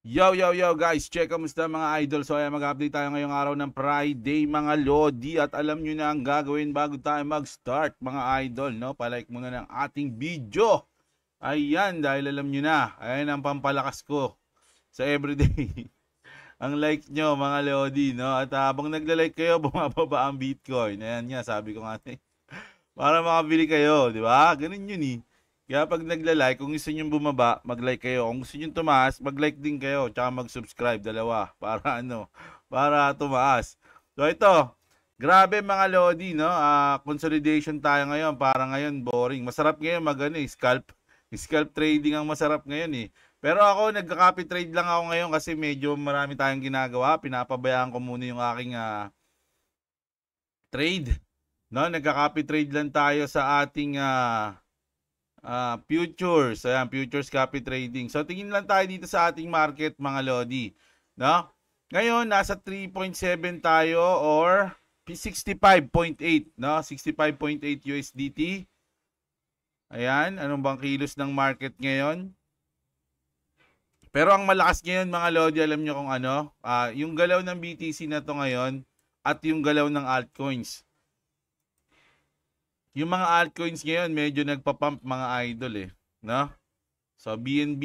Yo, yo, yo guys, check kamusta mga idol. So ay mag-update tayo ngayong araw ng Friday mga Lodi at alam nyo na ang gagawin bago tayo mag-start mga idol. No? Palike muna ng ating video. Ayan, dahil alam nyo na, ayan ang pampalakas ko sa everyday. ang like nyo mga Lodi. No? At habang nagla-like kayo, bumababa ang Bitcoin. Ayan nga, sabi ko nga. Para makabili kayo, di ba? Ganun yun eh. Kaya pag nagla-like, kung gusto nyo bumaba, mag-like kayo. Kung gusto nyo tumaas, mag-like din kayo. Tsaka mag-subscribe, dalawa. Para ano, para tumaas. So ito, grabe mga Lodi, no? Uh, consolidation tayo ngayon. Para ngayon, boring. Masarap ngayon mag ano, eh, scalp. Scalp trading ang masarap ngayon eh. Pero ako, nagka-copy trade lang ako ngayon kasi medyo marami tayong ginagawa. Pinapabayaan ko muna yung aking uh, trade. No, nagka-copy trade lang tayo sa ating... Uh, Uh, futures, ayan, futures copy trading. So, tingin lang tayo dito sa ating market, mga Lodi. No? Ngayon, nasa 3.7 tayo or 65.8, no? 65.8 USDT. Ayan, anong bang kilos ng market ngayon? Pero ang malakas ngayon mga Lodi, alam nyo kung ano, Ah, yung galaw ng BTC na to ngayon at yung galaw ng altcoins. Yung mga altcoins ngayon, medyo nagpa-pump mga idol eh. No? So, BNB,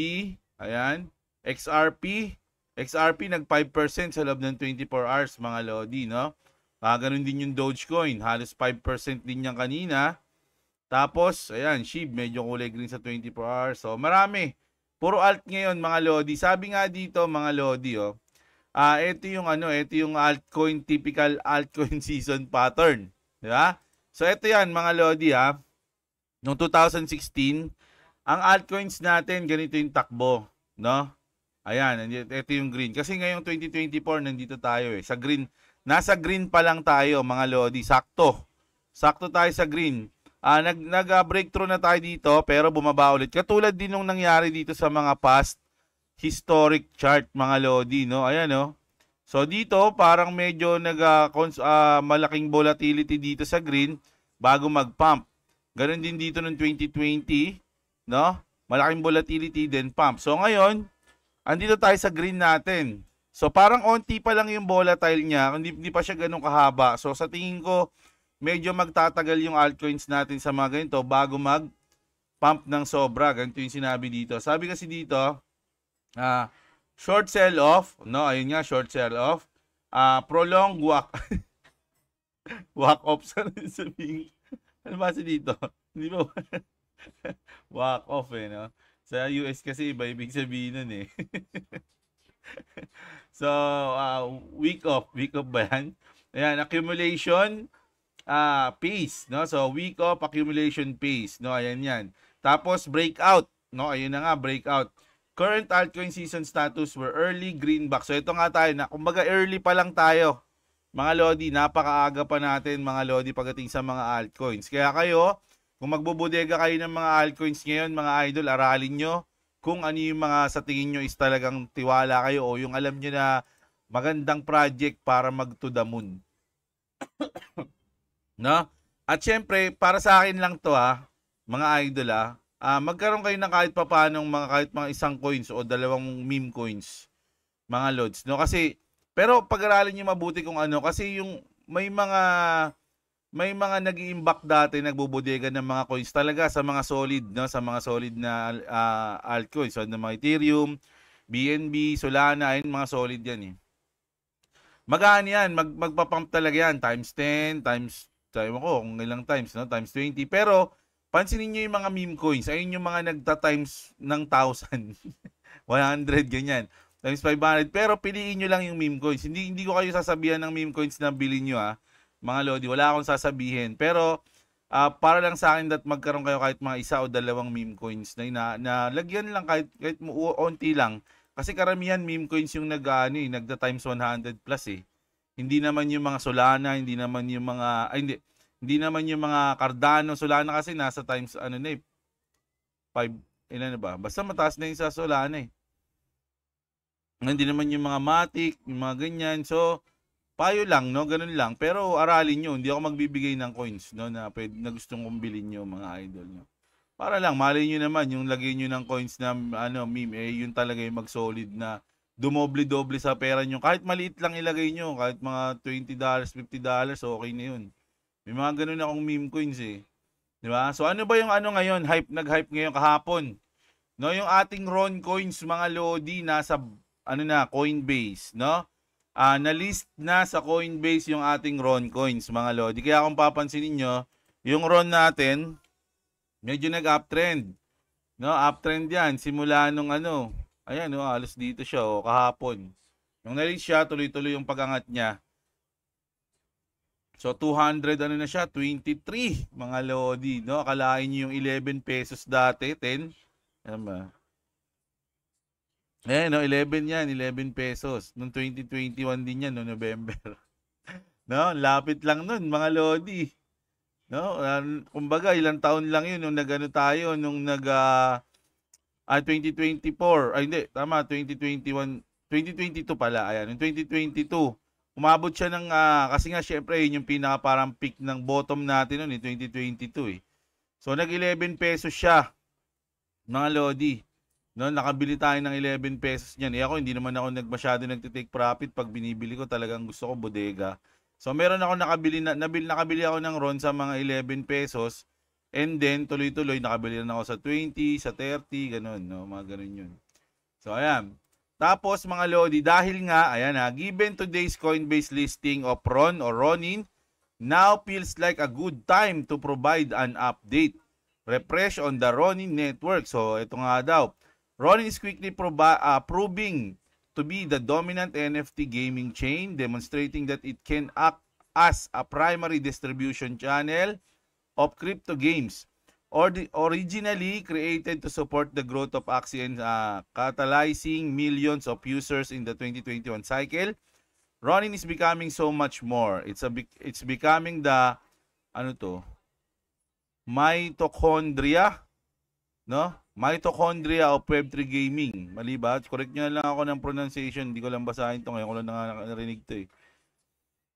ayan. XRP, XRP nag 5% sa loob ng 24 hours mga Lodi, no? Ah, ganun din yung Dogecoin. Halos 5% din yan kanina. Tapos, ayan, SHIB, medyo kulay green sa 24 hours. So, marami. Puro alt ngayon, mga Lodi. Sabi nga dito, mga Lodi, oh. Ah, ito yung ano, ito yung altcoin, typical altcoin season pattern. Di ba? So ito yan mga Lodi ha. Noong 2016, ang altcoins natin ganito yung takbo. No? Ayan, ito yung green. Kasi ngayong 2024, nandito tayo eh. Sa green, nasa green pa lang tayo mga Lodi. Sakto. Sakto tayo sa green. Uh, nag nag-breakthrough ah, na tayo dito pero bumaba ulit. Katulad din nung nangyari dito sa mga past historic chart mga Lodi, no? Ayan, no? So dito parang medyo nag uh, malaking volatility dito sa green bago mag-pump. Ganon din dito ng 2020, no? Malaking volatility then pump. So ngayon, andito tayo sa green natin. So parang onti pa lang yung volatile niya, hindi, hindi pa siya ganun kahaba. So sa tingin ko, medyo magtatagal yung altcoins natin sa mga ganito bago mag pump ng sobra. Ganito yung sinabi dito. Sabi kasi dito, ah, uh, short sell off, no, ayun nga, short sell off, uh, prolonged walk, walk off sa sabihin, ano ba si dito? Hindi ba? walk off eh, no? Sa US kasi iba ibig sabihin nun eh. so, uh, week off, week off ba yan? Ayan, accumulation, uh, pace, no? So, week off, accumulation pace, no? Ayan yan. Tapos, breakout, no? Ayun na nga, breakout. Current altcoin season status were early greenback. So ito nga tayo na kumbaga early pa lang tayo. Mga lodi, napakaaga pa natin mga lodi pagdating sa mga altcoins. Kaya kayo, kung magbubudega kayo ng mga altcoins ngayon, mga idol, aralin nyo kung ano yung mga sa tingin nyo is talagang tiwala kayo o yung alam nyo na magandang project para mag to the moon. no? At syempre, para sa akin lang to ha, mga idol ha, uh, magkaroon kayo na kahit papanong mga kahit mga isang coins o dalawang meme coins mga lords no kasi pero pag aralin niyo mabuti kung ano kasi yung may mga may mga nag iimbak dati nagbubodega ng mga coins talaga sa mga solid no sa mga solid na uh, altcoins so ng mga Ethereum, BNB, Solana ayun mga solid yan eh. Magaan yan, mag magpapump talaga yan times 10, times time ko kung ilang times no, times 20 pero Pansinin niyo yung mga meme coins. Ayun yung mga nagta-times ng 1,000. 100, ganyan. Times 500. Pero piliin niyo lang yung meme coins. Hindi, hindi ko kayo sasabihan ng meme coins na bilhin niyo ha. Ah. Mga Lodi, wala akong sasabihin. Pero uh, para lang sa akin that magkaroon kayo kahit mga isa o dalawang meme coins na, na, na lagyan lang kahit, kahit mo, onti lang. Kasi karamihan meme coins yung nag, ano, eh, nagda times 100 plus eh. Hindi naman yung mga Solana, hindi naman yung mga, ay, hindi, hindi naman yung mga Cardano, Solana kasi nasa times ano na eh. 5, ilan na ba? Basta mataas na yung sa Solana eh. Hindi naman yung mga Matic, yung mga ganyan. So, payo lang, no? Ganun lang. Pero aralin nyo. Hindi ako magbibigay ng coins, no? Na, pwede, na gustong kong bilhin nyo, mga idol nyo. Para lang, mali nyo naman, yung lagay nyo ng coins na, ano, meme, eh, yun talaga yung mag-solid na dumoble-doble sa pera nyo. Kahit maliit lang ilagay nyo, kahit mga $20, $50, okay na yun. May mga ganun akong meme coins eh. Di ba? So ano ba yung ano ngayon? Hype, nag-hype ngayon kahapon. No, yung ating Ron coins mga Lodi nasa ano na Coinbase, no? Uh, na-list na sa Coinbase yung ating Ron coins mga Lodi. Kaya kung papansin niyo, yung Ron natin medyo nag-uptrend. No, uptrend 'yan simula nung ano. Ayan, no, oh, alos dito siya oh, kahapon. Yung na-reach siya, tuloy-tuloy yung pagangat niya. So 200 ano na siya, 23 mga lodi, no? Akalain niyo yung 11 pesos dati, 10. ba? Eh no, 11 'yan, 11 pesos. Noong 2021 din 'yan no November. no, lapit lang noon mga lodi. No, um, kumbaga ilang taon lang 'yun nung nagano tayo nung nag uh, ah, 2024. Ah, Ay hindi, tama 2021, 2022 pala. Ayan, 2022 umabot siya ng, uh, kasi nga syempre yun yung pinaka parang peak ng bottom natin noon, 2022 eh, eh. So nag 11 pesos siya, mga Lodi. No, nakabili tayo ng 11 pesos niyan. Eh ako hindi naman ako nagmasyado nagte-take profit pag binibili ko talagang gusto ko bodega. So meron ako nakabili na nabili, nakabili ako ng ron sa mga 11 pesos and then tuloy-tuloy nakabili na ako sa 20, sa 30, ganun no, mga ganun 'yun. So ayan. Tapos mga Lodi, dahil nga, ayan ha, given today's Coinbase listing of Ron or Ronin, now feels like a good time to provide an update. Refresh on the Ronin network. So, ito nga daw. Ronin is quickly uh, proving to be the dominant NFT gaming chain, demonstrating that it can act as a primary distribution channel of crypto games or originally created to support the growth of Axie and uh, catalyzing millions of users in the 2021 cycle. Ronin is becoming so much more. It's a it's becoming the ano to? Mitochondria, no? Mitochondria of Web3 gaming. Mali ba? Correct niyo lang ako ng pronunciation. Hindi ko lang basahin to ngayon ko lang narinig to eh.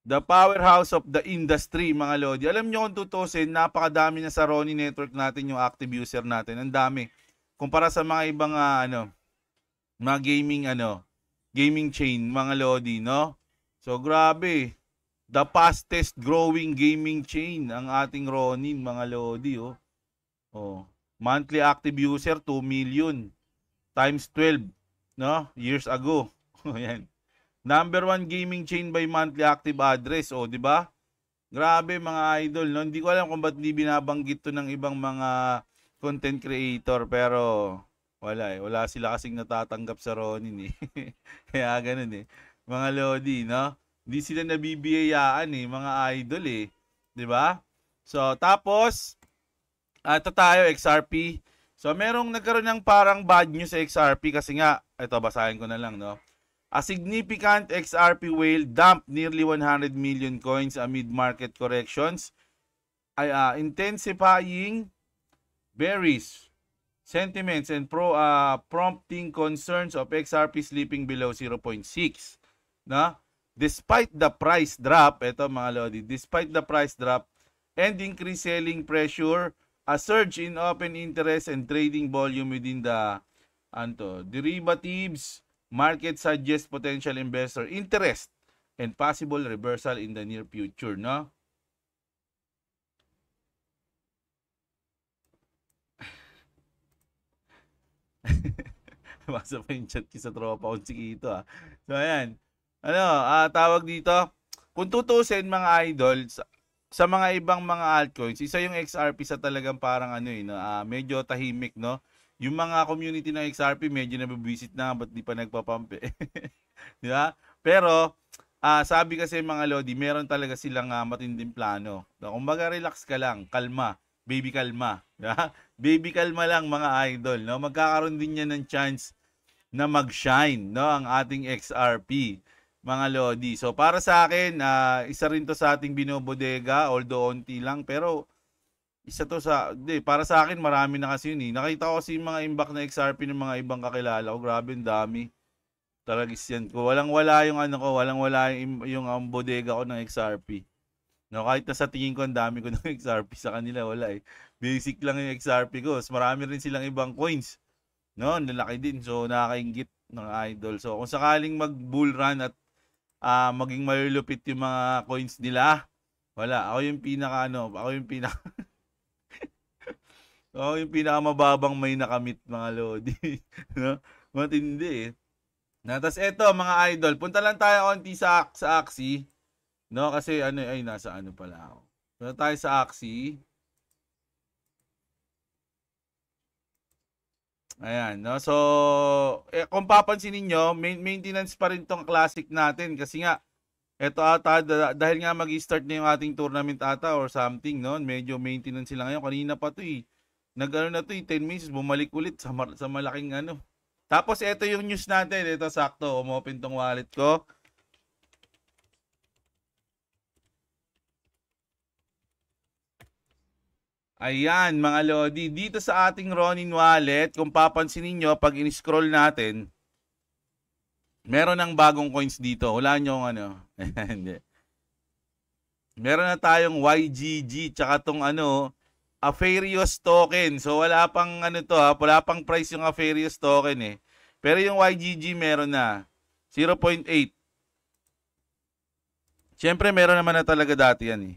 The powerhouse of the industry, mga Lodi. Alam nyo kung tutusin, napakadami na sa Roni network natin yung active user natin. Ang dami. Kumpara sa mga ibang uh, ano, mga gaming ano, gaming chain, mga Lodi, no? So grabe. The fastest growing gaming chain ang ating Ronin, mga Lodi, oh. Oh. Monthly active user 2 million times 12, no? Years ago. Ayan. Number one gaming chain by monthly active address. O, oh, di ba? Grabe mga idol. No? Hindi ko alam kung ba't di binabanggit to ng ibang mga content creator. Pero, wala eh. Wala sila kasing natatanggap sa Ronin eh. Kaya ganun eh. Mga Lodi, no? Hindi sila nabibiyayaan eh. Mga idol eh. Di ba? So, tapos, uh, ito tayo, XRP. So, merong nagkaroon ng parang bad news sa XRP kasi nga, ito, basahin ko na lang, no? A significant XRP whale dumped nearly 100 million coins amid market corrections, uh, intensifying bearish sentiments and pro, uh, prompting concerns of XRP slipping below 0.6. Na? Despite the price drop, eto mga lodi, despite the price drop and increased selling pressure, a surge in open interest and trading volume within the anto, derivatives, market suggests potential investor interest and possible reversal in the near future, no? Basa pa yung chat ko sa tropa pa si Ito, ah. So, ayan. Ano, uh, tawag dito, kung tutusin mga idol, sa, sa mga ibang mga altcoins, isa yung XRP sa talagang parang ano, eh, no? uh, medyo tahimik, no? Yung mga community ng XRP, medyo nabibisit na, ba't di pa nagpapampe? di ba? Pero, uh, sabi kasi mga Lodi, meron talaga silang uh, matinding plano. Kumbaga, relax ka lang, kalma, baby kalma. Di ba? Baby kalma lang mga idol. No? Magkakaroon din yan ng chance na mag-shine no? ang ating XRP mga Lodi. So para sa akin, uh, isa rin to sa ating binobodega, although onti lang, pero isa to sa, di, para sa akin marami na kasi yun eh. Nakita ko kasi yung mga imbak na XRP ng mga ibang kakilala ko, grabe ang dami. Taragis yan Walang wala yung ano ko, walang wala yung, yung um, bodega ko ng XRP. No, kahit na sa tingin ko ang dami ko ng XRP sa kanila, wala eh. Basic lang yung XRP ko. So, marami rin silang ibang coins. No, lalaki din. So, nakakaingit ng idol. So, kung sakaling mag-bull run at uh, maging malulupit yung mga coins nila, wala. Ako yung pinaka ano, ako yung pinaka oh, yung pinakamababang may nakamit mga lodi. no? Matindi eh. Na, tapos eto mga idol, punta lang tayo konti sa, sa Axie. No, kasi ano, ay nasa ano pala ako. Punta tayo sa Axie. Ayan, no? So, eh, kung papansin ninyo, maintenance pa rin tong classic natin kasi nga, eto ata, dahil nga mag-start na yung ating tournament ata or something, no? Medyo maintenance sila ngayon. Kanina pa to eh nagano na to, 10 eh, minutes, bumalik ulit sa, mar- sa malaking ano. Tapos ito yung news natin, ito sakto, umopen tong wallet ko. Ayan mga Lodi, dito sa ating Ronin wallet, kung papansin ninyo, pag in-scroll natin, meron ng bagong coins dito. Wala nyo ano. meron na tayong YGG, tsaka tong ano, Aferius token. So wala pang ano to ha, wala pang price yung Aferius token eh. Pero yung YGG meron na 0.8. Siyempre meron naman na talaga dati yan eh.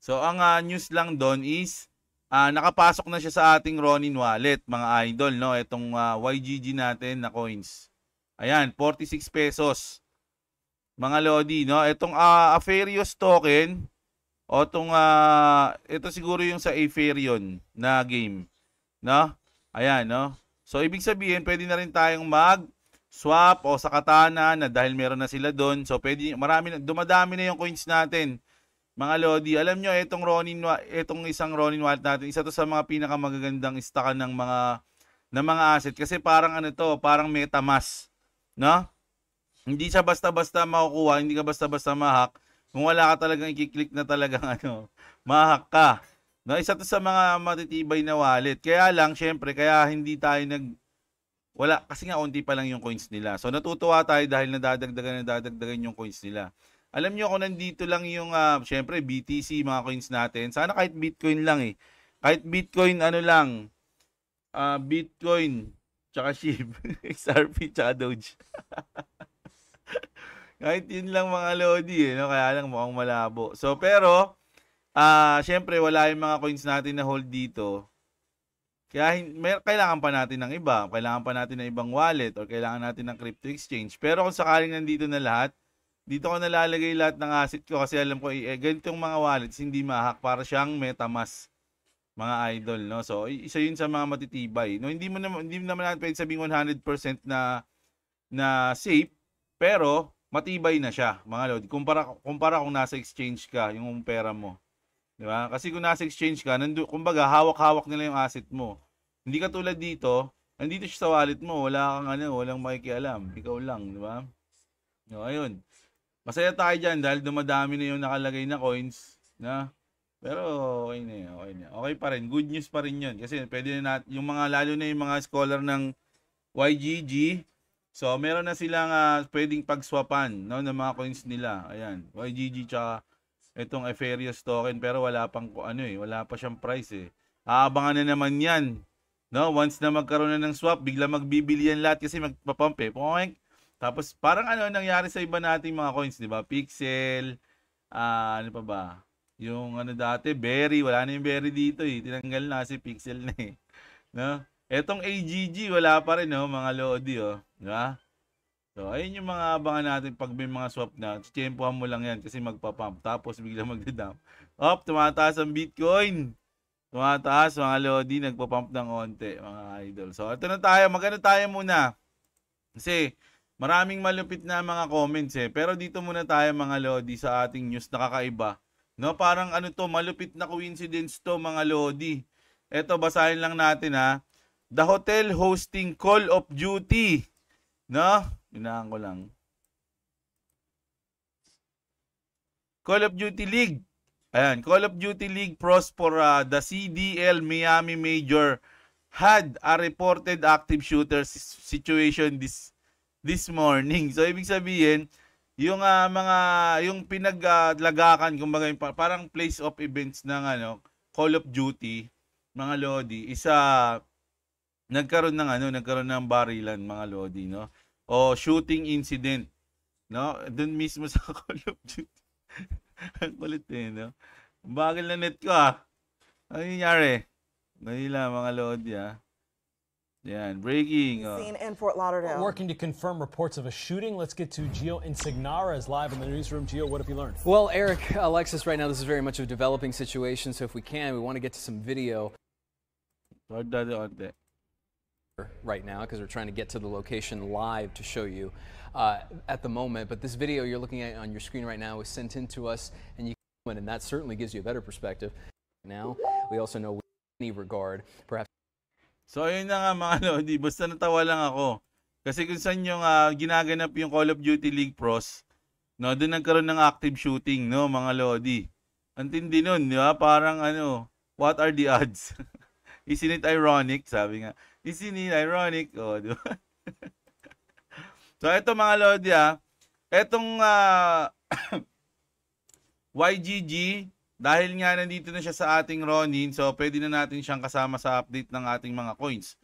So ang uh, news lang doon is uh, nakapasok na siya sa ating Ronin wallet mga idol no itong uh, ah, YGG natin na coins. Ayan, 46 pesos. Mga lodi no, itong uh, Aferius token o tong uh, ah, ito siguro yung sa Aetherion na game, no? Ayan, no? So ibig sabihin, pwede na rin tayong mag swap o sa katana na dahil meron na sila doon. So pwede marami dumadami na yung coins natin. Mga lodi, alam nyo, itong Ronin itong isang Ronin wallet natin, isa to sa mga pinakamagagandang istaka ng mga ng mga asset kasi parang ano to, parang metamask, no? Hindi siya basta-basta makukuha, hindi ka basta-basta mahak kung wala ka talagang i-click na talagang ano, mahak ka. No, isa to sa mga matitibay na wallet. Kaya lang, syempre, kaya hindi tayo nag... Wala, kasi nga unti pa lang yung coins nila. So natutuwa tayo dahil nadadagdagan, nadadagdagan yung coins nila. Alam nyo kung nandito lang yung, uh, syempre, BTC, mga coins natin. Sana kahit Bitcoin lang eh. Kahit Bitcoin, ano lang, uh, Bitcoin, tsaka SHIB, XRP, tsaka Doge. Kahit yun lang mga Lodi eh, no? kaya lang mukhang malabo. So pero, ah uh, syempre wala yung mga coins natin na hold dito. Kaya may, kailangan pa natin ng iba, kailangan pa natin ng ibang wallet or kailangan natin ng crypto exchange. Pero kung sakaling nandito na lahat, dito ko nalalagay lahat ng asset ko kasi alam ko eh, eh ganitong mga wallets hindi mahak para siyang metamask mga idol no so isa yun sa mga matitibay no hindi mo naman hindi naman natin pwedeng sabihin 100% na na safe pero matibay na siya, mga lord. Kumpara, kumpara kung nasa exchange ka, yung pera mo. Di ba? Kasi kung nasa exchange ka, nandu, kumbaga, hawak-hawak nila yung asset mo. Hindi ka tulad dito, nandito siya sa wallet mo, wala kang ano, walang makikialam. Ikaw lang, di ba? No, ayun. Masaya tayo diyan dahil dumadami na yung nakalagay na coins, na? Pero okay na yun, okay na. Okay pa rin, good news pa rin yun. Kasi pwede na yung mga, lalo na yung mga scholar ng YGG, So, meron na silang uh, pwedeng pagswapan no, ng mga coins nila. Ayan, YGG tsaka itong Ethereus token pero wala pang ano eh, wala pa siyang price eh. Aabangan na naman 'yan. No, once na magkaroon na ng swap, bigla magbibili yan lahat kasi magpapump eh. Poink. Tapos parang ano nangyari sa iba nating mga coins, 'di ba? Pixel, uh, ano pa ba? Yung ano dati, Berry, wala na yung Berry dito eh. Tinanggal na si Pixel na eh. No? Etong AGG, wala pa rin, no? Oh, mga Lodi, oh. Di ba? So, ayun yung mga abangan natin pag may mga swap na. Tiyempohan mo lang yan kasi magpapump. Tapos biglang magdadump. Up, tumataas ang Bitcoin. Tumataas, mga Lodi, nagpapump ng onte, mga idol. So, ito na tayo. Magano tayo muna. Kasi, maraming malupit na mga comments eh. Pero dito muna tayo, mga Lodi, sa ating news na kakaiba. No, parang ano to, malupit na coincidence to mga Lodi. Ito, basahin lang natin ha the hotel hosting call of duty. No? Binahan ko lang. Call of Duty League. Ayan, Call of Duty League pros for uh, the CDL Miami Major had a reported active shooter situation this this morning. So ibig sabihin, yung uh, mga yung pinaglagakan uh, kumbaga yung, parang place of events ng ano Call of Duty mga lodi isa uh, nagkaroon ng ano, nagkaroon ng barilan mga lodi, no? O shooting incident, no? Doon mismo sa Call of Duty. Ang kulit eh, no? Bagal na net ko ah. Ano nangyari? Manila, mga lodi ah. Yan, breaking. Uh, oh. Seen in Fort Lauderdale. We're Working to confirm reports of a shooting. Let's get to Gio Insignara is live in the newsroom. Gio, what have you learned? Well, Eric, Alexis, right now this is very much a developing situation, so if we can, we want to get to some video. Wag dati onte right now because we're trying to get to the location live to show you uh, at the moment. But this video you're looking at on your screen right now was sent in to us, and you can and that certainly gives you a better perspective. Now, we also know any regard, perhaps. So yun na nga mga lodi, ano, basta natawa lang ako. Kasi kung saan yung uh, ginaganap yung Call of Duty League Pros, no, doon nagkaroon ng active shooting, no, mga lodi. Ang tindi nun, di ba? Parang ano, what are the odds? Isn't it ironic? Sabi nga. Isn't it ironic? Oh, di ba? so, ito mga Lodi ah. Itong uh, ah, YGG, dahil nga nandito na siya sa ating Ronin, so pwede na natin siyang kasama sa update ng ating mga coins.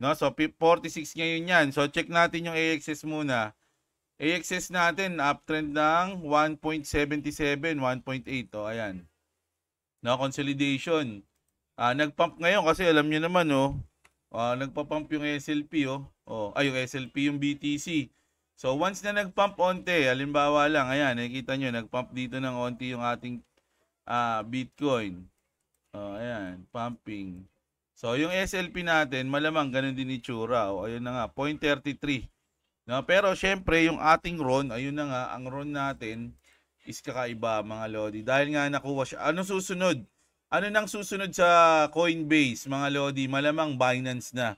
No? So, 46 ngayon yan. So, check natin yung AXS muna. AXS natin, uptrend ng 1.77, 1.8. O, ayan. No, consolidation. Ah, nag-pump ngayon kasi alam niyo naman, oh, Uh, nagpa-pump yung SLP, oh. oh. Ay, yung SLP, yung BTC. So, once na nag-pump onte, halimbawa lang, ayan, nakikita nyo, nag-pump dito ng onti yung ating uh, Bitcoin. Oh, ayan, pumping. So, yung SLP natin, malamang ganun din itsura. O, oh, ayun na nga, 0.33. No, pero, syempre, yung ating RON, ayun na nga, ang RON natin is kakaiba, mga Lodi. Dahil nga nakuha siya. Ano susunod? Ano nang susunod sa Coinbase, mga Lodi? Malamang Binance na.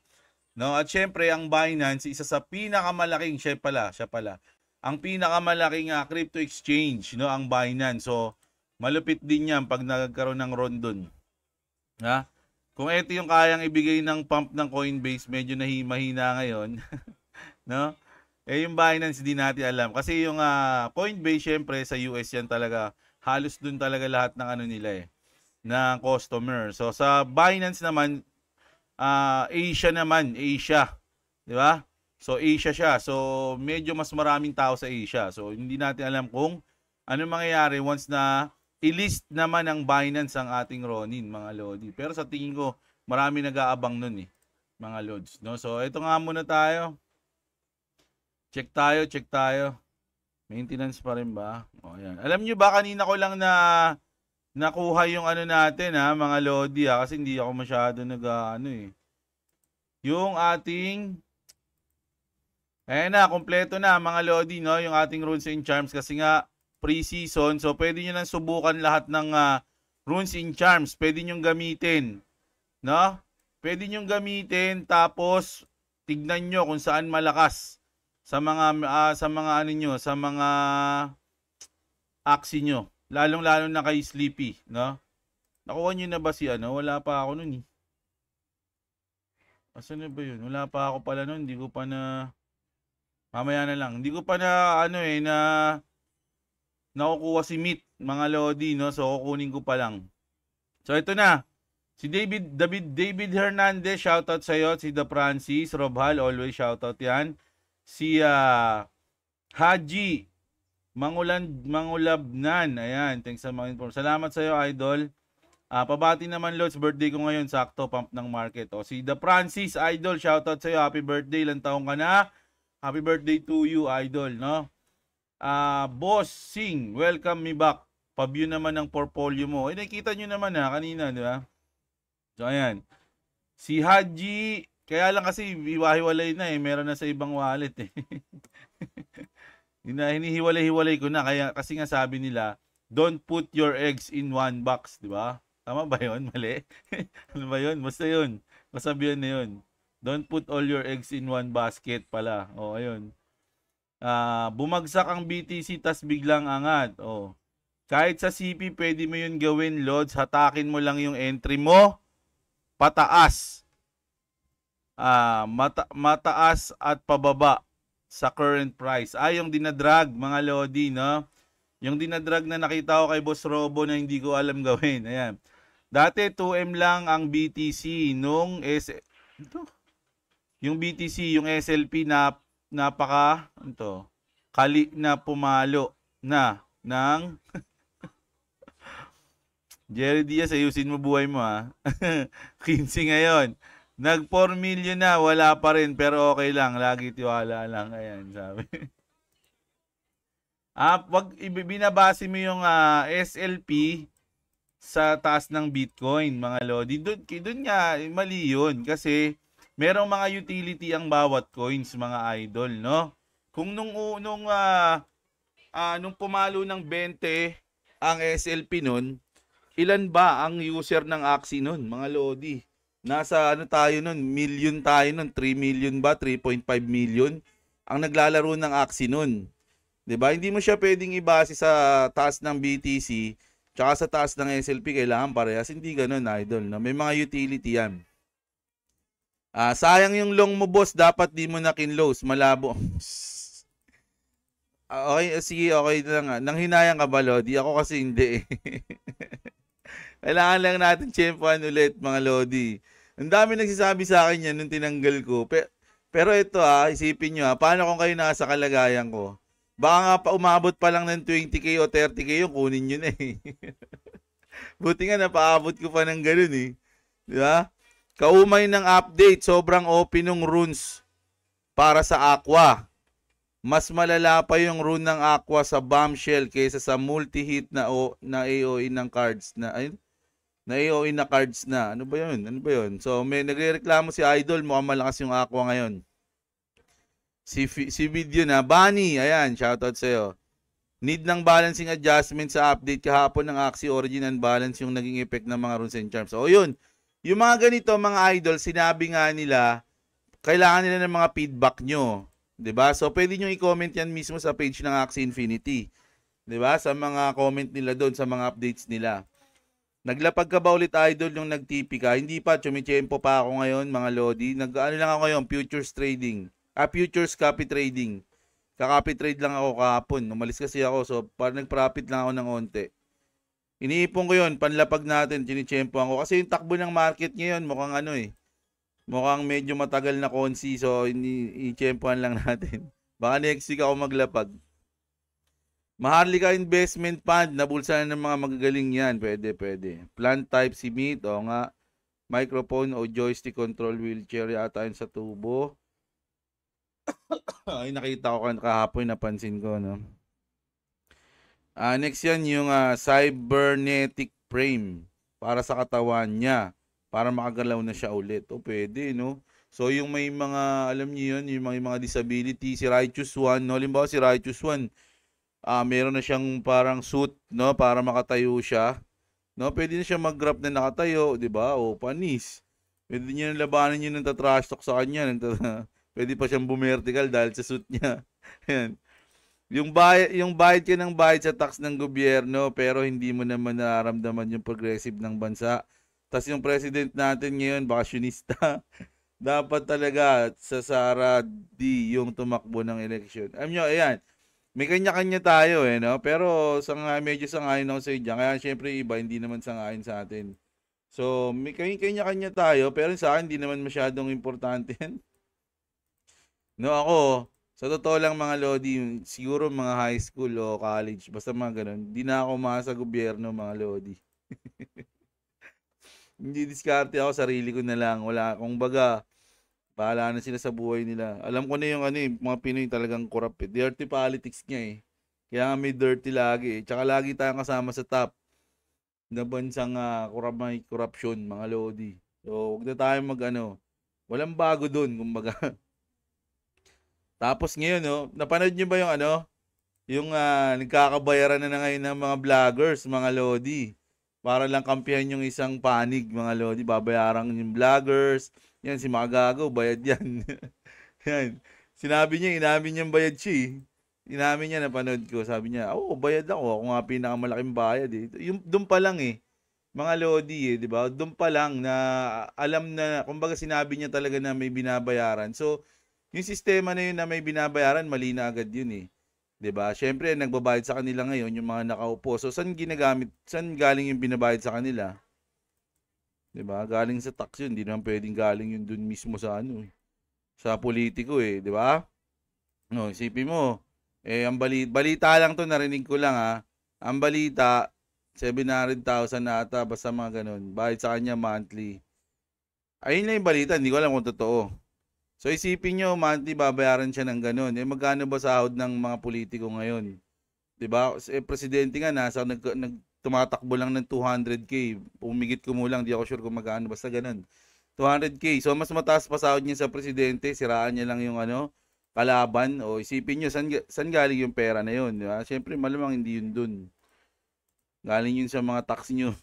No? At syempre, ang Binance, isa sa pinakamalaking, siya pala, siya pala, ang pinakamalaking uh, crypto exchange, no? ang Binance. So, malupit din yan pag nagkaroon ng rondon. Ha? Kung ito yung kayang ibigay ng pump ng Coinbase, medyo nahimahina ngayon. no? Eh yung Binance din natin alam kasi yung uh, Coinbase syempre sa US yan talaga halos dun talaga lahat ng ano nila eh na customer. So sa Binance naman, uh, Asia naman, Asia, 'di ba? So Asia siya. So medyo mas maraming tao sa Asia. So hindi natin alam kung ano mangyayari once na i-list naman ang Binance ang ating Ronin, mga lodi. Pero sa tingin ko, marami nag-aabang noon eh, mga lods. No? So ito nga muna tayo. Check tayo, check tayo. Maintenance pa rin ba? Oh, ayan. Alam niyo ba, kanina ko lang na nakuha yung ano natin ha, mga Lodi ha, kasi hindi ako masyado nag ano eh. Yung ating Ayan na, kompleto na mga Lodi no, yung ating runes and charms kasi nga pre-season. So pwede niyo nang subukan lahat ng uh, runes and charms. Pwede niyo gamitin. No? Pwede niyo gamitin tapos tignan niyo kung saan malakas sa mga uh, sa mga ano niyo, sa mga ah, aksi niyo lalong lalong na kay Sleepy, no? Nakuha niyo na ba si ano? Wala pa ako noon eh. Asan na ba yun? Wala pa ako pala noon. Hindi ko pa na... Mamaya na lang. Hindi ko pa na ano eh, na... Nakukuha si Meat, mga Lodi, no? So, kukunin ko pa lang. So, ito na. Si David, David, David Hernandez, shoutout iyo. Si The Francis, Robhal, always shoutout yan. Si uh, Haji Mangulan, mangulabnan. Ayan, thanks sa mga inform. Salamat sa iyo, Idol. Uh, pabati naman, Lods. Birthday ko ngayon. Sakto, pump ng market. O, si The Francis, Idol. Shoutout sa iyo. Happy birthday. Ilang taong ka na. Happy birthday to you, Idol. No? Uh, Boss Sing, welcome me back. Pabview naman ng portfolio mo. Eh, nakita nyo naman na ah, kanina, di ba? So, ayan. Si Haji, kaya lang kasi iwahiwalay na eh. Meron na sa ibang wallet eh. na hinihiwalay-hiwalay ko na kaya kasi nga sabi nila don't put your eggs in one box di ba tama ba yon mali ano ba yon basta yon kasabihan na yon don't put all your eggs in one basket pala oh ayun uh, bumagsak ang BTC tas biglang angat oh kahit sa CP pwede mo yun gawin lords hatakin mo lang yung entry mo pataas ah uh, mata- mataas at pababa sa current price. Ah, yung dinadrag, mga Lodi, no? Yung dinadrag na nakita ko kay Boss Robo na hindi ko alam gawin. Ayan. Dati 2M lang ang BTC nung S ito. Yung BTC, yung SLP na napaka ito, ano kali na pumalo na ng Jerry Diaz, ayusin mo buhay mo ha. 15 ngayon. Nag 4 million na, wala pa rin, pero okay lang. Lagi tiwala lang. Ayan, sabi. ah, pag binabase mo yung uh, ah, SLP sa taas ng Bitcoin, mga Lodi, doon, doon nga, mali yun. Kasi, merong mga utility ang bawat coins, mga idol, no? Kung nung, nung, uh, uh, nung pumalo ng 20 ang SLP noon, ilan ba ang user ng Axie noon, mga Lodi? Nasa ano tayo nun, million tayo nun, 3 million ba, 3.5 million ang naglalaro ng Axie nun. 'Di ba? Hindi mo siya pwedeng ibase sa taas ng BTC tsaka sa taas ng SLP kailangan parehas. Hindi ganoon, idol. No? May mga utility 'yan. Ah, sayang yung long mo, boss. Dapat di mo na kinlose. Malabo. ah, okay, ah, sige, okay na nga. Nang hinayang ka ba, Lodi? Ako kasi hindi. Eh. kailangan lang natin champion ulit, mga Lodi. Ang dami nagsasabi sa akin yan nung tinanggal ko. pero ito ah, isipin nyo ah, paano kung kayo nasa kalagayan ko? Baka nga pa umabot pa lang ng 20k o 30k yung kunin nyo na eh. Buti nga napaabot ko pa ng ganun eh. Di ba? Kaumay ng update, sobrang open ng runes para sa Aqua. Mas malala pa yung rune ng Aqua sa Bombshell kaysa sa multi-hit na, o, na AOE ng cards na ayun, na AOE na cards na. Ano ba yun? Ano ba yun? So, may nagrereklamo si Idol. Mukhang malakas yung Aqua ngayon. Si, si video na. Bunny, ayan, shoutout sa'yo. Need ng balancing adjustment sa update kahapon ng Axie Origin and Balance yung naging effect ng mga runes and charms. So, yun. Yung mga ganito, mga idol, sinabi nga nila, kailangan nila ng mga feedback nyo. ba diba? So, pwede nyo i-comment yan mismo sa page ng Axie Infinity. ba diba? Sa mga comment nila doon, sa mga updates nila. Naglapag ka ba ulit idol nung nagtipi ka? Hindi pa, chumichempo pa ako ngayon mga lodi. Nag, ano lang ako ngayon, futures trading. Ah, futures copy trading. Kakapi trade lang ako kahapon. Umalis kasi ako so parang nag-profit lang ako ng onte. Iniipon ko yun, panlapag natin, chinichempo ako. Kasi yung takbo ng market ngayon, mukhang ano eh. Mukhang medyo matagal na konsi, so i-chempohan lang natin. Baka next week ako maglapag. Maharlika Investment Fund, nabulsa na ng mga magagaling yan. Pwede, pwede. Plant type si Meat, o nga. Microphone o joystick control wheelchair yata yun sa tubo. Ay, nakita ko kahapon, napansin ko, no? Uh, next yan, yung uh, cybernetic frame para sa katawan niya. Para makagalaw na siya ulit. O, pwede, no? So, yung may mga, alam niyo yun, yung mga, yung mga disability, si Righteous One, no? Halimbawa, si Righteous One, uh, meron na siyang parang suit no para makatayo siya no pwede na siya mag-grab na nakatayo di ba o panis pwede niya labanan yun ng trash talk sa kanya pwede pa siyang bumertical dahil sa suit niya yan yung bayad yung bayad ka ng bayad sa tax ng gobyerno pero hindi mo naman nararamdaman yung progressive ng bansa tas yung president natin ngayon bakasyonista dapat talaga sa Sara D yung tumakbo ng election. Alam nyo, ayan, may kanya-kanya tayo eh, no? Pero sang medyo sangayon ako sa iyo Kaya syempre iba hindi naman sangayon sa atin. So, may kanya-kanya tayo, pero sa akin hindi naman masyadong importante no, ako, sa totoo lang mga lodi, siguro mga high school o college, basta mga ganun, hindi na ako sa gobyerno mga lodi. hindi diskarte ako, sarili ko na lang. Wala, kung baga, Bahala na sila sa buhay nila. Alam ko na yung ano, eh, mga Pinoy talagang corrupt. Eh. Dirty politics niya eh. Kaya nga may dirty lagi eh. Tsaka lagi tayong kasama sa top na bansang uh, corrupt, may corruption, mga lodi. So, huwag na tayo mag ano. Walang bago dun, kumbaga. Tapos ngayon, no, oh, napanood nyo ba yung ano? Yung uh, nagkakabayaran na, na ngayon ng mga vloggers, mga lodi. Para lang kampihan yung isang panig, mga lodi. Babayaran yung vloggers, yan, si mga gago, bayad yan. yan. Sinabi niya, inamin niyang bayad siya eh. Inamin niya, napanood ko. Sabi niya, oo, oh, bayad ako. Ako nga pinakamalaking bayad eh. Yung, doon pa lang eh. Mga Lodi eh, di ba? Doon pa lang na alam na, kumbaga sinabi niya talaga na may binabayaran. So, yung sistema na yun na may binabayaran, mali na agad yun eh. 'di ba? Syempre nagbabayad sa kanila ngayon yung mga nakaupo. So saan ginagamit? Saan galing yung binabayad sa kanila? 'Di ba? Galing sa tax 'yun, hindi naman pwedeng galing 'yun dun mismo sa ano eh. Sa politiko eh, 'di ba? No, isipin mo, eh ang balita, balita lang 'to, narinig ko lang ah. Ang balita 700,000 na ata basta mga ganun. Bayad sa kanya monthly. Ayun lang yung balita, hindi ko alam kung totoo. So isipin nyo, monthly babayaran siya ng ganun. Eh magkano ba sahod ng mga politiko ngayon? 'di ba? Eh, presidente nga nasa nag, nag tumatakbo lang ng 200k. Pumigit ko muna lang, di ako sure kung magkano. Basta ganun. 200k. So, mas mataas pa sahod niya sa presidente. Siraan niya lang yung ano, kalaban. O isipin niyo, san san galing yung pera na yun? ba? Siyempre, malamang hindi yun dun. Galing yun sa mga tax niyo.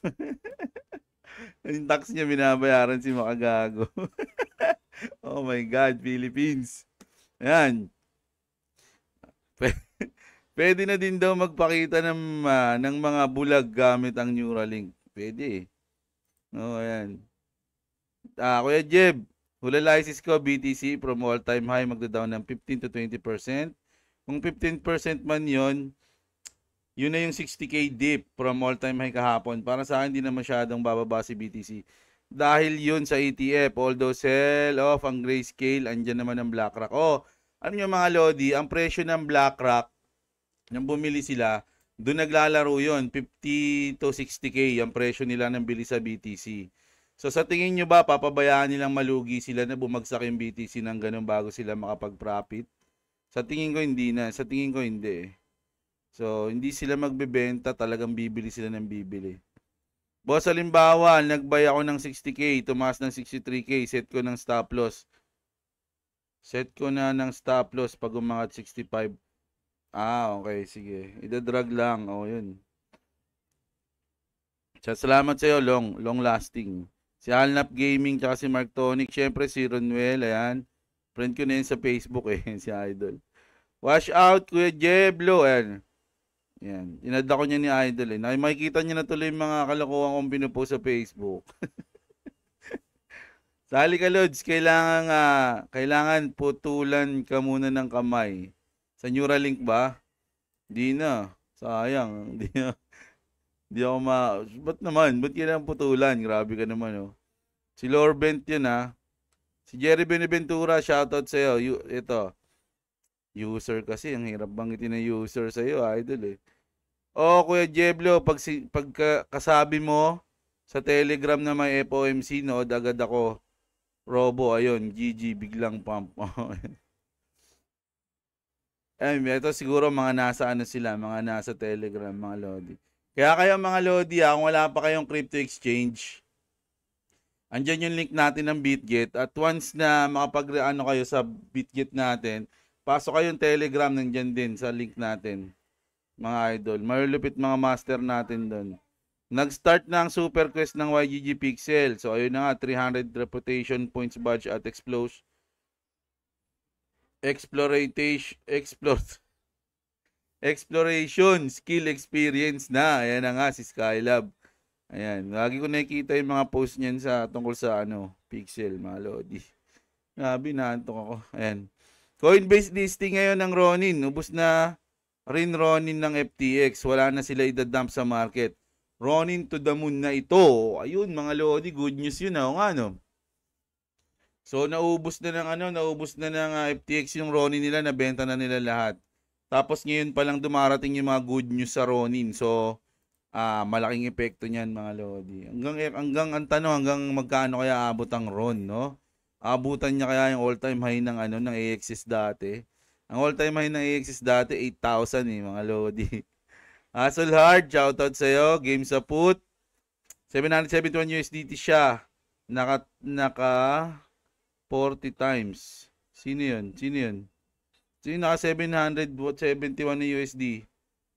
yung tax niya binabayaran si Makagago. oh my God, Philippines. Ayan. Pwede na din daw magpakita ng, uh, ng mga bulag gamit ang Neuralink. Pwede eh. oh, ayan. Ah, Kuya Jeb, Hulalisis ko, BTC from all-time high, magda-down ng 15 to 20%. Kung 15% man yon yun na yung 60k dip from all-time high kahapon. Para sa akin, hindi na masyadong bababa si BTC. Dahil yun sa ETF, although sell off ang grayscale, andyan naman ang BlackRock. Oh, ano yung mga Lodi, ang presyo ng BlackRock nang bumili sila, doon naglalaro yon 50 to 60k ang presyo nila ng bili sa BTC. So sa tingin nyo ba, papabayaan nilang malugi sila na bumagsak yung BTC ng ganun bago sila makapag-profit? Sa tingin ko hindi na. Sa tingin ko hindi. Eh. So hindi sila magbebenta, talagang bibili sila ng bibili. Boss, halimbawa, nag ako ng 60k, tumaas ng 63k, set ko ng stop loss. Set ko na ng stop loss pag umangat 65 Ah, okay. Sige. Idadrag lang. O, oh, yun. Sa salamat sa iyo, long, long lasting. Si Alnap Gaming, tsaka si Mark Tonic. Siyempre, si Ronuel. Ayan. Friend ko na yun sa Facebook eh, si Idol. Wash out, Kuya Jeblo. Ayan. Yan. Inadda ko niya ni Idol eh. Makikita niya na tuloy mga kalokohan kong pinupost sa Facebook. Sali ka, Lods. Kailangan, uh, kailangan putulan ka muna ng kamay sa Neuralink ba? Hindi na. Sayang. Hindi na. Hindi ako ma... Ba't naman? Ba't kailangan putulan? Grabe ka naman, oh. Si Lorbent yun, ha. Ah. Si Jerry Beneventura, shoutout sa'yo. You, ito. User kasi. Ang hirap banggitin na user sa'yo, ah, idol, eh. Oh, Kuya Jeblo, pag, si, pag kasabi mo sa telegram na may FOMC, no, dagad ako. Robo, ayun, GG, biglang pump. Oh, ay, ito siguro mga nasa ano sila, mga nasa Telegram, mga Lodi. Kaya kayo mga Lodi, ha, ah, kung wala pa kayong crypto exchange, andyan yung link natin ng BitGet. At once na makapag-ano kayo sa BitGet natin, pasok kayong Telegram, nandyan din sa link natin, mga idol. Marulupit mga master natin doon. Nag-start na ang super quest ng YGG Pixel. So, ayun na nga, 300 reputation points badge at explosion exploration, explore, exploration, skill experience na. Ayan na nga si Skylab. Ayan, lagi ko nakikita yung mga post niyan sa tungkol sa ano, Pixel, mga lodi. Grabe, na naantok ako. Ayan. Coinbase listing ngayon ng Ronin. ubos na rin Ronin ng FTX. Wala na sila idadump sa market. Ronin to the moon na ito. Ayun, mga lodi, good news yun. oh nga, no? So naubos na ng ano, naubos na ng uh, ah, FTX yung Ronin nila, nabenta na nila lahat. Tapos ngayon pa lang dumarating yung mga good news sa Ronin. So uh, malaking epekto niyan mga lodi. Hanggang eh, hanggang ang tanong hanggang magkano kaya abot ang Ron, no? Abutan niya kaya yung all-time high ng ano ng AXS dati. Ang all-time high ng AXS dati 8,000 eh mga lodi. Hassle Hard, shoutout sa'yo. Game sa put. 771 USDT siya. Naka, naka, 40 times. Sino yun? Sino yun? Sino yun naka 771 USD?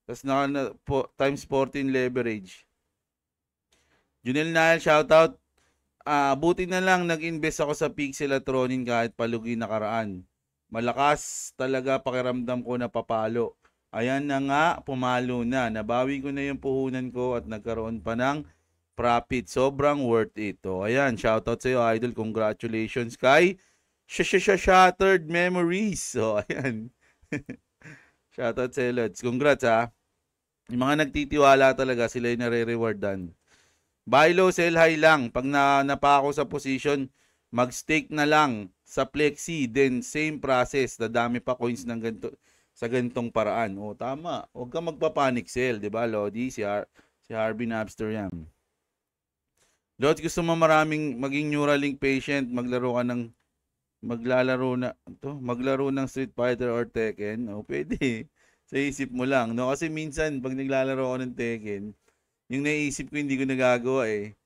Tapos naka na, po, times 14 leverage. Junel Nile, shoutout. Ah, buti na lang nag-invest ako sa Pixelatronin kahit palugi nakaraan. Malakas talaga pakiramdam ko na papalo. Ayan na nga, pumalo na. Nabawi ko na yung puhunan ko at nagkaroon pa ng profit. Sobrang worth ito. Ayan, shoutout sa iyo, Idol. Congratulations kay sh Shattered Memories. So, ayan. shoutout sa iyo, Lods. Congrats, ha. Yung mga nagtitiwala talaga, sila yung nare-rewardan. Buy low, sell high lang. Pag na napako sa position, mag-stake na lang sa Plexi. Then, same process. Dadami pa coins ng ganito sa gantong paraan. O, oh, tama. Huwag kang magpapanik sell, di ba, Lodi? Si, Har si Harvey Napster yan. Dot, gusto mo maraming maging Neuralink patient, maglaro ka ng maglalaro na to, maglaro ng Street Fighter or Tekken, o oh, pwede. Sa isip mo lang, no? Kasi minsan pag naglalaro ako ng Tekken, yung naiisip ko hindi ko nagagawa eh.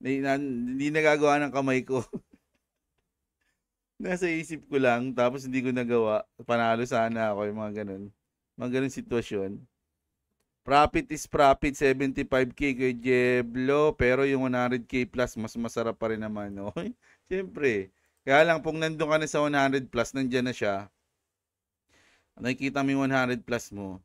Hindi, na, hindi nagagawa ng kamay ko. Nasa isip ko lang, tapos hindi ko nagawa. Panalo sana ako, yung mga ganun. Mga ganun sitwasyon. Profit is profit, 75k kay Jeblo, pero yung 100k plus, mas masarap pa rin naman. No? Siyempre. Kaya lang, kung nandun ka na sa 100 plus, nandyan na siya. Nakikita mo yung 100 plus mo.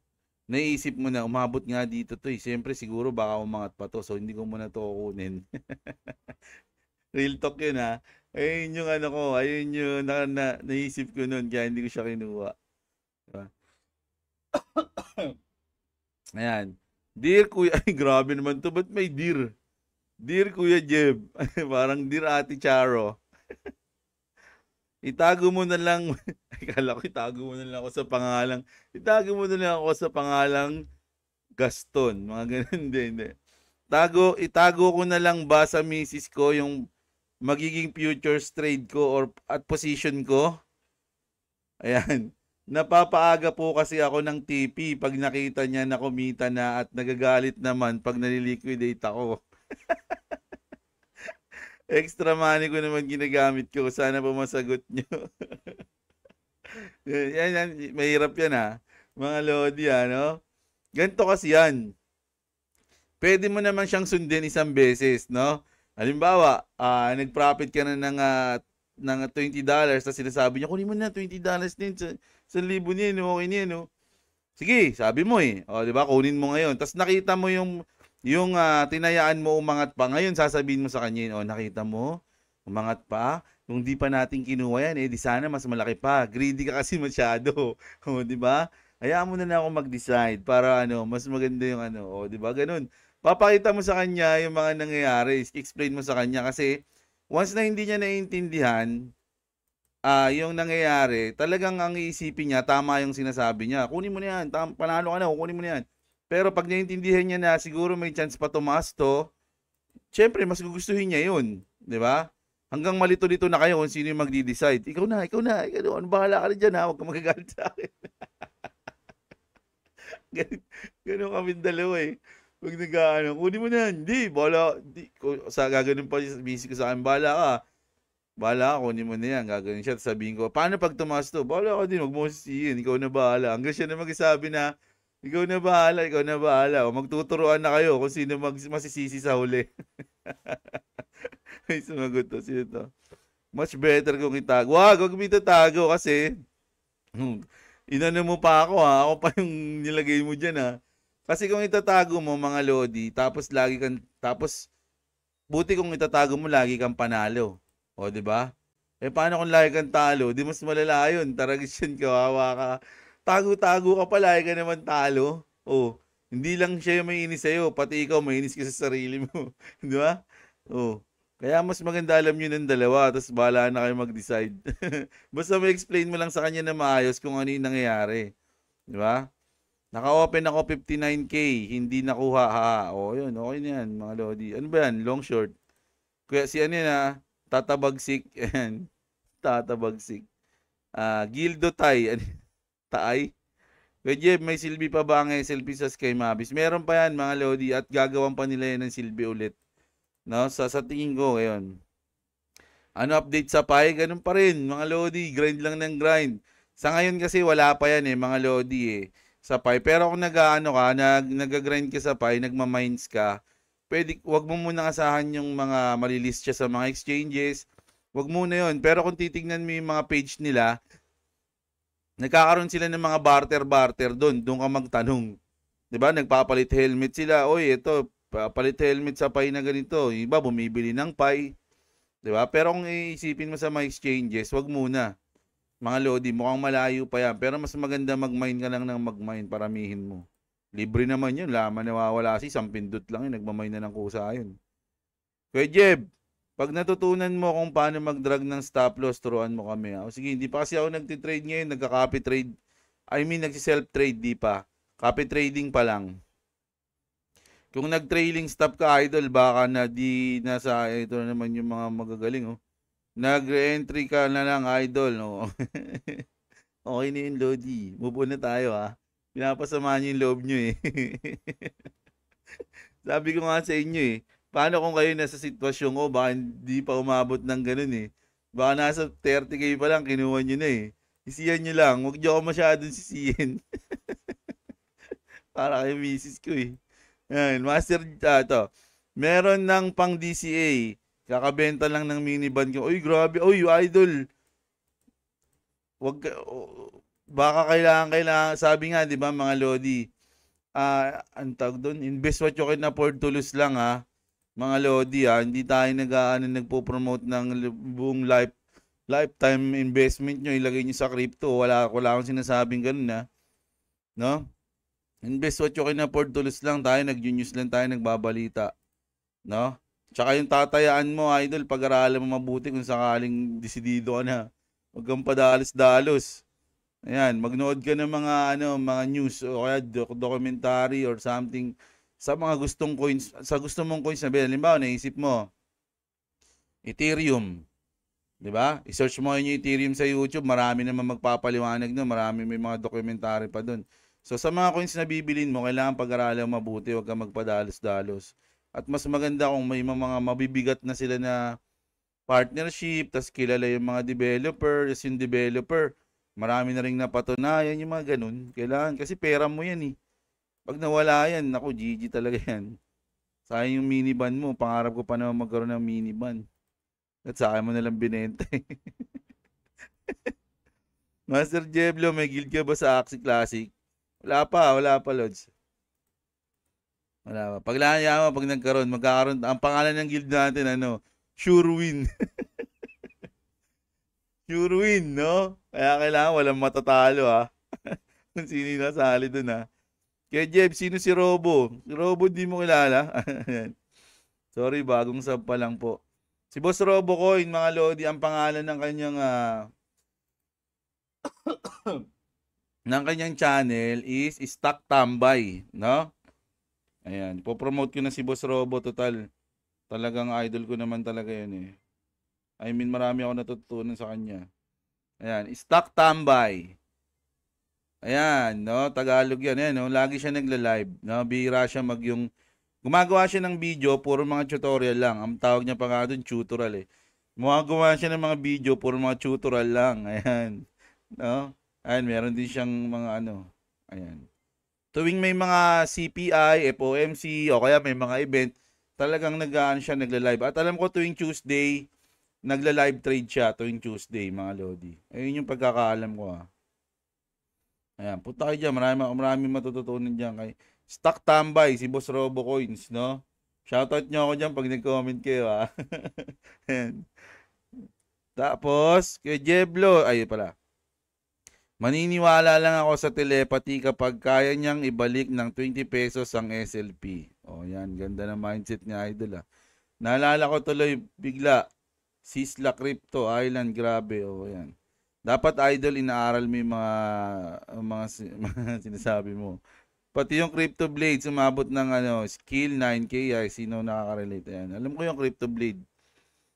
Naiisip mo na, umabot nga dito to. Eh. Siyempre, siguro baka umangat pa to. So, hindi ko muna to kukunin. Real talk yun ha. Ayun yung ano ko. Ayun yung na, na, naisip ko noon. Kaya hindi ko siya kinuha. Diba? Ayan. Dear Kuya, ay grabe naman to, but may dear? Dear Kuya Jeb, parang dear Ate Charo. itago mo na lang, akala ko itago mo na lang ako sa pangalang, itago mo na lang ako sa pangalang Gaston, mga ganun din. Hindi. Tago, itago ko na lang ba sa misis ko yung magiging futures trade ko or at position ko? Ayan. Napapaaga po kasi ako ng TP pag nakita niya na kumita na at nagagalit naman pag naliliquidate ako. Extra money ko naman ginagamit ko. Sana po masagot nyo. Eh, yan, yan. Mahirap yan ha. Mga lodi ano. Ganito kasi yan. Pwede mo naman siyang sundin isang beses, no? Halimbawa, uh, nag-profit ka na ng, uh, ng $20 tapos sinasabi niya, kunin mo na $20 din 1,000 niya, no? okay niya, no? Oh. Sige, sabi mo eh. O, di ba? Kunin mo ngayon. Tapos nakita mo yung, yung uh, tinayaan mo umangat pa. Ngayon, sasabihin mo sa kanya, o, nakita mo, umangat pa. Kung di pa natin kinuha yan, eh, di sana mas malaki pa. Greedy ka kasi masyado. o, di ba? Hayaan mo na lang ako mag-decide para ano, mas maganda yung ano. O, di ba? Ganun. Papakita mo sa kanya yung mga nangyayari. Explain mo sa kanya kasi once na hindi niya naiintindihan, ah, yung nangyayari, talagang ang iisipin niya, tama yung sinasabi niya. Kunin mo na yan, tam- panalo ka na, kunin mo na yan. Pero pag naiintindihan niya na siguro may chance pa tumaas to, syempre mas gugustuhin niya yun. Di ba? Hanggang malito dito na kayo kung sino yung magdi-decide. Ikaw na, ikaw na, ikaw na, ano, bahala ka rin dyan ha, huwag ka magagalit sa akin. ganun, kami dalawa eh. Pag nag-ano, kunin mo na, hindi, bahala, di, sa gaganon pa, busy ko sa akin, bahala ka Bala ako, ni mo na yan. Gagawin siya. sabihin ko, paano pag tumaas to? Bala ako din, huwag mo sisihin. Ikaw na bahala. Hanggang siya na magsabi na, ikaw na bahala, ikaw na bahala. O magtuturuan na kayo kung sino mag masisisi sa huli. May sumagot to. Sino to? Much better kung itago. Wag, wag mo itatago kasi hmm, inano mo pa ako ha. Ako pa yung nilagay mo dyan ha. Kasi kung itatago mo mga lodi, tapos lagi kang, tapos buti kung itatago mo, lagi kang panalo o, oh, di ba? Eh, paano kung lagi kang talo? Di mas malala yun. Taragis yun, kawawa ka. Tago-tago ka pa, lagi ka naman talo. O, oh, hindi lang siya yung may inis sa'yo, pati ikaw may inis ka sa sarili mo. di ba? O, oh, kaya mas maganda alam nyo ng dalawa, tapos bahala na kayo mag-decide. Basta may explain mo lang sa kanya na maayos kung ano yung nangyayari. Di ba? Naka-open ako 59K, hindi nakuha ha. O, yun, okay na yan, mga lodi. Ano ba yan? Long short. Kaya si ano yan ha? tatabagsik, ayan, tatabagsik. Uh, ah, Gildo Tay, Taay. Kuya may silbi pa ba ang eh, SLP sa Sky Mavis? Meron pa yan mga Lodi at gagawan pa nila yan ng silbi ulit. No? Sa, sa tingin ko, ayun. Ano update sa pay? Ganun pa rin mga Lodi. Grind lang ng grind. Sa ngayon kasi wala pa yan eh mga Lodi eh. Sa pay. Pero kung nag-ano ka, nag, nag-grind ka sa pay, nagma-mines ka, pwede, wag mo muna asahan yung mga malilist siya sa mga exchanges. Wag muna yon Pero kung titingnan mo yung mga page nila, nagkakaroon sila ng mga barter-barter doon. Doon ka magtanong. 'Di ba Nagpapalit helmet sila. Oy, ito, palit helmet sa pay na ganito. iba, bumibili ng pay. 'Di ba Pero kung iisipin mo sa mga exchanges, wag muna. Mga Lodi, mukhang malayo pa yan. Pero mas maganda mag-mine ka lang ng mag-mine, paramihin mo. Libre naman yun. Laman nawawala si isang pindot lang yun. Nagmamay na ng kusa yun. Kuya Jeb, pag natutunan mo kung paano mag-drag ng stop loss, turuan mo kami. Ah. O sige, hindi pa kasi ako nagtitrade ngayon. Nagka-copy trade. I mean, nagsiself-trade, di pa. Copy trading pa lang. Kung nag-trailing stop ka, idol, baka na di nasa, ito na naman yung mga magagaling, oh. Nag-re-entry ka na lang, idol, no? Oh. okay na yun, Lodi. Move on na tayo, ha? Ah. Pinapasama niyo yung loob niyo eh. Sabi ko nga sa inyo eh, paano kung kayo nasa sitwasyon ko, oh, baka hindi pa umabot ng ganun eh. Baka nasa 30 k pa lang, kinuha niyo na eh. Isiyan niyo lang, huwag niyo ako masyadong sisiyan. Para kayo misis ko eh. Yan, master, ah, to. Meron ng pang DCA. Kakabenta lang ng minivan ko. Uy, grabe. Uy, idol. Wag oh, baka kailangan, kailangan, sabi nga, di ba mga Lodi, uh, ang tawag doon, invest what you can afford to lose lang ha, mga Lodi ha, hindi tayo nag, ano, nagpo-promote ng buong life, lifetime investment nyo, ilagay nyo sa crypto, wala, wala akong sinasabing ganun na no? Invest what you can afford to lose lang tayo, nag-news lang tayo, nagbabalita, no? Tsaka yung tatayaan mo, idol, pag-aralan mo mabuti kung sakaling desidido ka na. Huwag kang padalos-dalos. Ayan, magnood ka ng mga ano, mga news o kaya documentary or something sa mga gustong coins, sa gusto mong coins na bilhin. Halimbawa, naisip mo Ethereum. 'Di ba? I-search mo yung Ethereum sa YouTube, marami naman magpapaliwanag no, marami may mga documentary pa doon. So sa mga coins na bibilin mo, kailangan pag-aralan mabuti, huwag kang magpadalos-dalos. At mas maganda kung may mga mabibigat na sila na partnership, tas kilala yung mga developer, tas yung developer, Marami na rin napatunayan yung mga ganun. Kailangan, kasi pera mo yan eh. Pag nawala yan, naku, GG talaga yan. Sayang yung minivan mo. Pangarap ko pa naman magkaroon ng minivan. At sa mo nalang binenta eh. Master Jeblo, may guild ka ba sa Axie Classic? Wala pa, wala pa, Lods. Wala pa. Pag nangyayama, pag nagkaroon, magkakaroon. Ang pangalan ng guild natin, ano, Sure Win. Sure win, no? Kaya kailangan walang matatalo, ha? Ah. Kung sino yung nasali dun, ha? Ah. Kaya Jeb, sino si Robo? Si Robo, di mo kilala. Sorry, bagong sub pa lang po. Si Boss Robo Coin, mga Lodi, ang pangalan ng kanyang uh, ng kanyang channel is Stock Tambay, no? Ayan, popromote ko na si Boss Robo total. Talagang idol ko naman talaga 'yun eh. I mean, marami ako natutunan sa kanya. Ayan, stock tambay. Ayan, no, Tagalog 'yan, Ayan, no. Lagi siya nagla-live, no. Bihira siya mag yung gumagawa siya ng video, puro mga tutorial lang. Ang tawag niya pa nga doon, tutorial eh. Gumagawa siya ng mga video, puro mga tutorial lang. Ayan. No? Ayan, meron din siyang mga ano. Ayan. Tuwing may mga CPI, FOMC, o kaya may mga event, talagang nagaan siya nagla-live. At alam ko tuwing Tuesday, nagla-live trade siya tuwing Tuesday, mga Lodi. Ayun yung pagkakaalam ko ha. Ah. Ayan, punta kayo dyan. Marami, marami matututunan dyan. Kay Stock Tambay, si Boss Robo Coins, no? Shoutout nyo ako dyan pag nag-comment kayo, ha? Ah. Tapos, kay Jeblo, ay pala. Maniniwala lang ako sa telepathy kapag kaya niyang ibalik ng 20 pesos ang SLP. O, oh, yan. Ganda na mindset niya, idol, ha? Ah. Naalala ko tuloy bigla Sisla Crypto Island, grabe. Oh, ayan. Dapat idol inaaral mo yung mga, mga, mga sinasabi mo. Pati yung Crypto Blade, sumabot ng ano, skill 9K. Ay, sino nakaka-relate? Ayan. Alam ko yung Crypto Blade.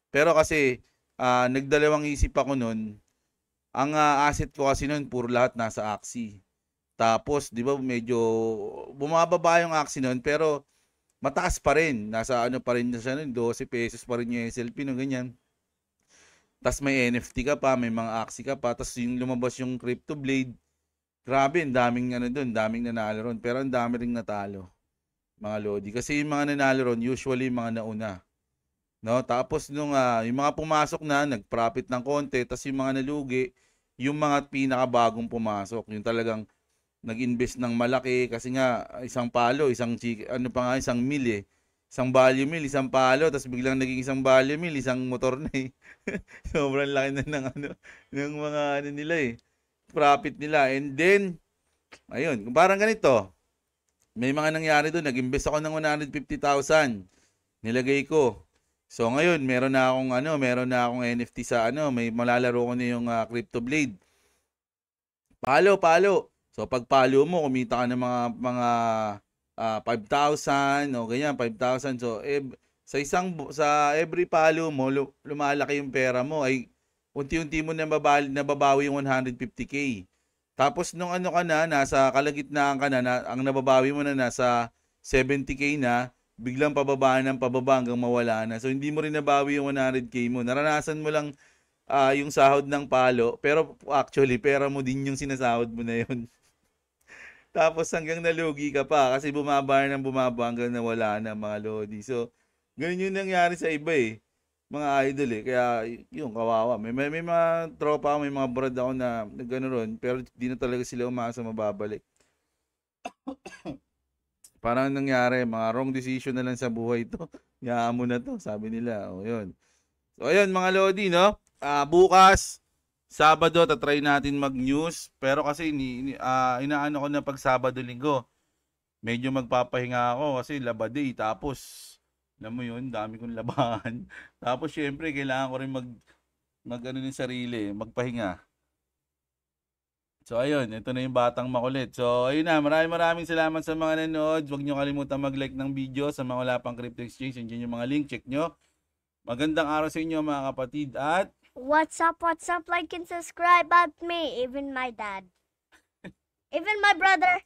Pero kasi, uh, nagdalawang isip ako noon. Ang uh, asset ko kasi noon puro lahat nasa Axie. Tapos, di ba, medyo bumababa yung Axie noon Pero, mataas pa rin. Nasa ano pa rin siya noon 12 pesos pa rin yung SLP, no, ganyan tas may NFT ka pa, may mga Axie ka pa. tas yung lumabas yung Crypto Blade, grabe, ang daming ano doon, daming nanalo ron. Pero ang dami ring natalo, mga Lodi. Kasi yung mga nanalo ron, usually yung mga nauna. No? Tapos nung uh, yung mga pumasok na, nag-profit ng konti. tas yung mga nalugi, yung mga pinakabagong pumasok. Yung talagang nag-invest ng malaki kasi nga isang palo, isang ano pa nga, isang mil eh isang volume mill, isang palo, tapos biglang naging isang volume mill, isang motor na eh. Sobrang laki na ng ano, ng mga ano nila eh. Profit nila. And then, ayun, parang ganito. May mga nangyari doon. Nag-invest ako ng 150,000. Nilagay ko. So ngayon, meron na akong ano, meron na akong NFT sa ano, may malalaro ko na yung uh, Crypto Blade. Palo, palo. So pag palo mo, kumita ka ng mga mga uh, ah, 5,000 o ganyan, 5,000. So, eh, sa isang sa every palo mo lumalaki yung pera mo ay unti-unti mo na nababali, nababawi yung 150k. Tapos nung ano ka na nasa kalagitnaan ka na, na ang nababawi mo na nasa 70k na biglang pababa ng pababa hanggang mawala na. So hindi mo rin nabawi yung 100k mo. Naranasan mo lang uh, yung sahod ng palo pero actually pera mo din yung sinasahod mo na yun. Tapos hanggang nalugi ka pa kasi bumaba nang bumaba hanggang nawala na mga lodi. So, ganyan yung nangyari sa iba eh. Mga idol eh. Kaya yung kawawa. May, may, may mga tropa may mga brad ako na gano'n ron. Pero di na talaga sila umasa mababalik. Parang nangyari, mga wrong decision na lang sa buhay to. Yaan mo na to, sabi nila. O yun. So ayun mga lodi no. Uh, bukas, Sabado, tatry natin mag-news. Pero kasi ini, uh, ah, inaano ko na pag Sabado-Linggo, medyo magpapahinga ako kasi labaday. Tapos, alam mo yun, dami kong labahan. Tapos, syempre, kailangan ko rin mag, mag ano ng sarili, magpahinga. So, ayun, ito na yung batang makulit. So, ayun na, maraming maraming salamat sa mga nanood. Huwag nyo kalimutan mag-like ng video sa mga wala pang crypto exchange. Andiyan yung mga link, check nyo. Magandang araw sa inyo mga kapatid at What's up? What's up? Like and subscribe at me, even my dad, even my brother.